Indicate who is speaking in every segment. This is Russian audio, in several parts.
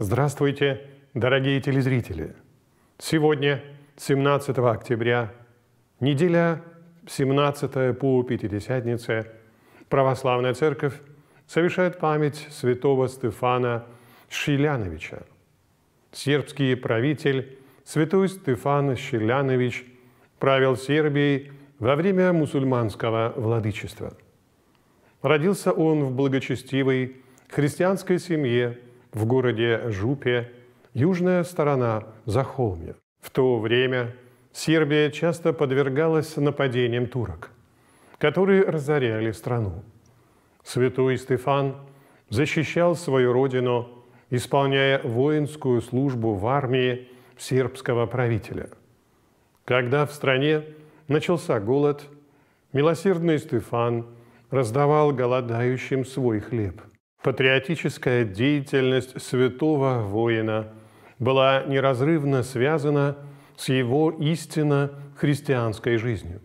Speaker 1: Здравствуйте, дорогие телезрители! Сегодня, 17 октября, неделя 17 по Пятидесятнице, Православная Церковь совершает память святого Стефана Шиляновича. Сербский правитель святой Стефан Шилянович правил Сербией во время мусульманского владычества. Родился он в благочестивой христианской семье в городе Жупе, южная сторона Захолмья. В то время Сербия часто подвергалась нападениям турок, которые разоряли страну. Святой Стефан защищал свою родину, исполняя воинскую службу в армии сербского правителя. Когда в стране начался голод, милосердный Стефан раздавал голодающим свой хлеб. Патриотическая деятельность святого воина была неразрывно связана с его истинно христианской жизнью.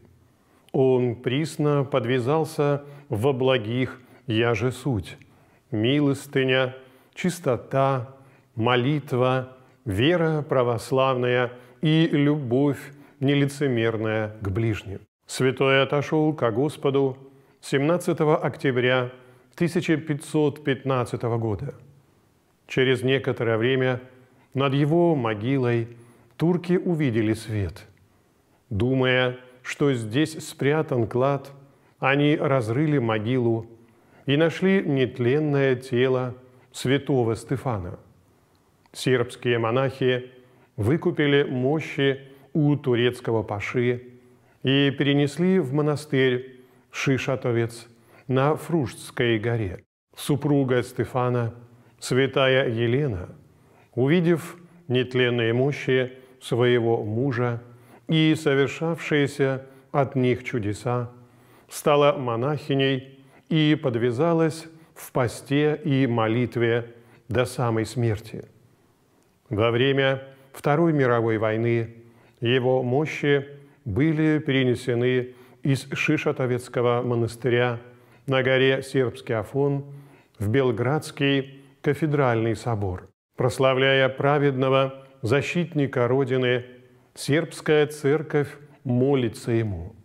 Speaker 1: Он присно подвязался во благих «я же суть» – милостыня, чистота, молитва, вера православная и любовь нелицемерная к ближним. Святой отошел ко Господу 17 октября 1515 года. Через некоторое время над его могилой турки увидели свет. Думая, что здесь спрятан клад, они разрыли могилу и нашли нетленное тело святого Стефана. Сербские монахи выкупили мощи у турецкого паши и перенесли в монастырь Шишатовец – на Фружской горе. Супруга Стефана, святая Елена, увидев нетленные мощи своего мужа и совершавшиеся от них чудеса, стала монахиней и подвязалась в посте и молитве до самой смерти. Во время Второй мировой войны его мощи были перенесены из Шишатовецкого монастыря – на горе Сербский Афон в Белградский кафедральный собор. Прославляя праведного защитника Родины, сербская церковь молится ему.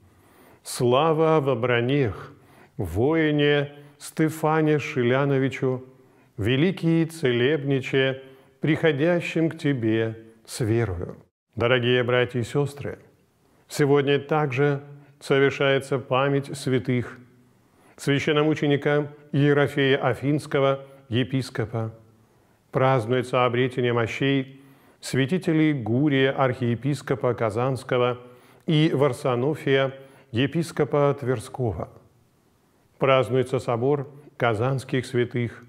Speaker 1: Слава в обранех, воине Стефане Шиляновичу, великие целебниче, приходящим к тебе с верою. Дорогие братья и сестры, сегодня также совершается память святых – священномученика Ерофея Афинского, епископа. Празднуется обретение мощей святителей Гурия, архиепископа Казанского, и Варсонофия, епископа Тверского. Празднуется собор казанских святых,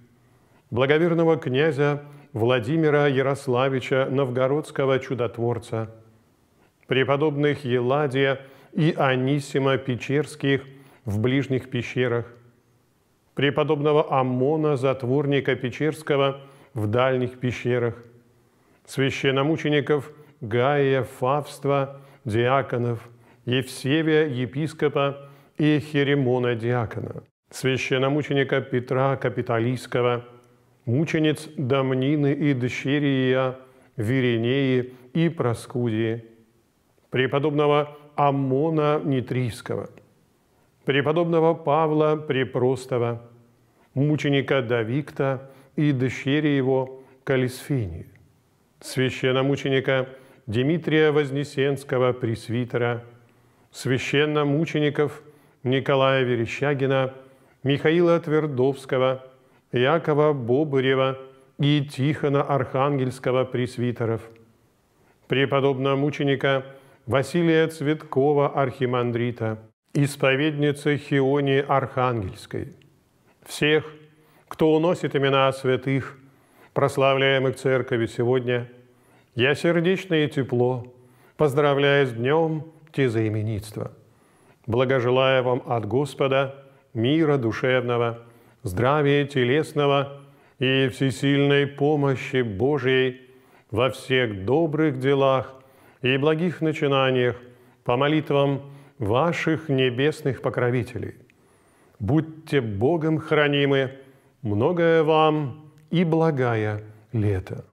Speaker 1: благоверного князя Владимира Ярославича Новгородского чудотворца, преподобных Еладия и Анисима Печерских – в ближних пещерах, преподобного Амона затворника Печерского, в дальних пещерах, священномучеников Гая, Фавства, диаконов, Евсевия, епископа и Херемона, диакона, священномученика Петра Капитолийского, мучениц Домнины и Дщерия, Веринеи и Проскудии, преподобного Амона Нитрийского – преподобного Павла Препростого, мученика Давикта и дочери его Калисфини, священномученика Дмитрия Вознесенского пресвитера, священномучеников Николая Верещагина, Михаила Твердовского, Якова Бобырева и Тихона Архангельского пресвитеров, преподобного мученика Василия Цветкова архимандрита, исповедницы Хионии Архангельской, всех, кто уносит имена святых, прославляемых Церковью сегодня, я сердечно и тепло поздравляю с днем тезаименитства. Благожелаю вам от Господа мира душевного, здравия телесного и всесильной помощи Божией во всех добрых делах и благих начинаниях по молитвам – ваших небесных покровителей. Будьте Богом хранимы, многое вам и благая лето.